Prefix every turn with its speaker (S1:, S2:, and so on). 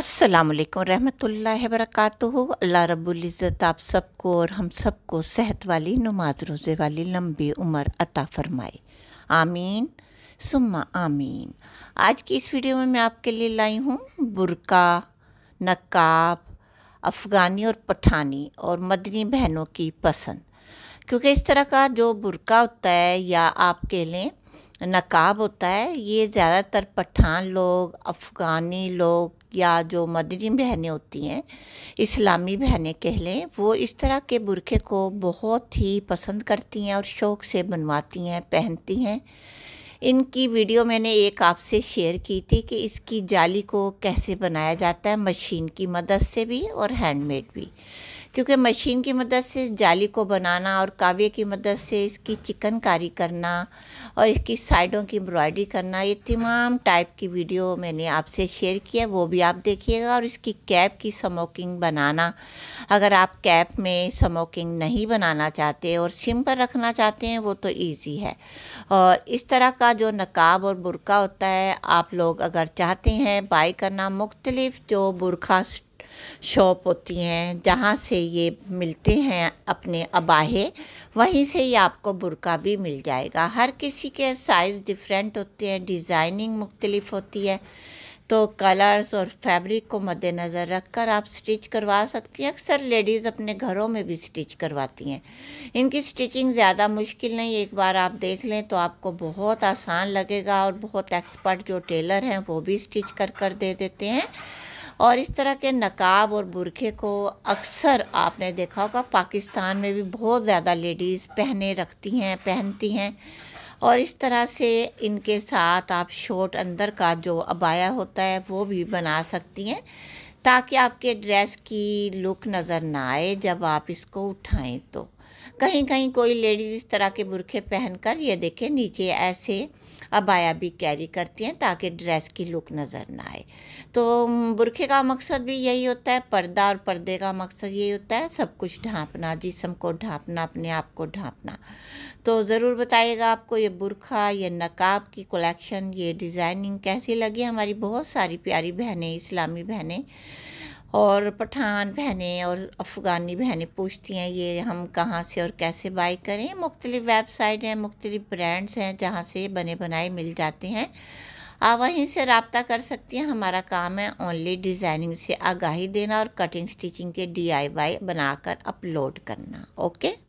S1: असलकम ला वरक़ात अल्लाह रबुल्ज़त आप सबको और हम सबको सेहत वाली नमाज रोज़े वाली लंबी उम्र अता फरमाए आमीन सुम्मा आमीन आज की इस वीडियो में मैं आपके लिए लाई हूँ बुरका नकाब अफ़गानी और पठानी और मदनी बहनों की पसंद क्योंकि इस तरह का जो बुरका होता है या आप कह लें नकाब होता है ये ज़्यादातर पठान लोग अफ़गानी लोग या जो मदनी बहनें होती हैं इस्लामी बहनें कह लें वो इस तरह के बुरखे को बहुत ही पसंद करती हैं और शौक़ से बनवाती हैं पहनती हैं इनकी वीडियो मैंने एक आपसे शेयर की थी कि इसकी जाली को कैसे बनाया जाता है मशीन की मदद से भी और हैंडमेड भी क्योंकि मशीन की मदद से जाली को बनाना और काव्य की मदद से इसकी चिकनकारी करना और इसकी साइडों की एम्ब्रॉयडरी करना ये तमाम टाइप की वीडियो मैंने आपसे शेयर किया वो भी आप देखिएगा और इसकी कैप की स्मोकिंग बनाना अगर आप कैप में स्मोकिंग नहीं बनाना चाहते और सिंपल रखना चाहते हैं वो तो ईजी है और इस तरह का जो नकाब और बुरका होता है आप लोग अगर चाहते हैं बाई करना मुख्तलिफ जो बुरखा शॉप होती हैं जहाँ से ये मिलते हैं अपने अबाहे वहीं से ये आपको बुरका भी मिल जाएगा हर किसी के साइज़ डिफरेंट होते हैं डिज़ाइनिंग मुख्तलिफ होती है तो कलर्स और फैब्रिक को मद्देनज़र रख कर आप स्टिच करवा सकती हैं अक्सर लेडीज़ अपने घरों में भी स्टिच करवाती हैं इनकी स्टिचिंग ज़्यादा मुश्किल नहीं एक बार आप देख लें तो आपको बहुत आसान लगेगा और बहुत एक्सपर्ट जो टेलर हैं वो भी स्टिच कर कर दे देते हैं और इस तरह के नकाब और बुरखे को अक्सर आपने देखा होगा पाकिस्तान में भी बहुत ज़्यादा लेडीज़ पहने रखती हैं पहनती हैं और इस तरह से इनके साथ आप शॉर्ट अंदर का जो अबाया होता है वो भी बना सकती हैं ताकि आपके ड्रेस की लुक नज़र ना आए जब आप इसको उठाएं तो कहीं कहीं कोई लेडीज़ इस तरह के बुरखे पहनकर ये देखें नीचे ऐसे अबाया भी कैरी करती हैं ताकि ड्रेस की लुक नज़र ना आए तो बुरखे का मकसद भी यही होता है पर्दा और पर्दे का मकसद यही होता है सब कुछ ढांपना जिसम को ढांपना अपने आप को ढांपना तो ज़रूर बताइएगा आपको ये बुरखा ये नकाब की कलेक्शन ये डिज़ाइनिंग कैसी लगी हमारी बहुत सारी प्यारी बहनें इस्लामी बहनें और पठान बहनें और अफ़गानी बहनें पूछती हैं ये हम कहाँ से और कैसे बाई करें मुख्तलिफ़ वेबसाइट हैं मुख्तलिफ़ ब्रांड्स हैं जहाँ से बने बनाए मिल जाते हैं आप वहीं से रबता कर सकती हैं हमारा काम है ओनली डिज़ाइनिंग से आगाही देना और कटिंग स्टिचिंग के डी आई वाई बनाकर अपलोड करना ओके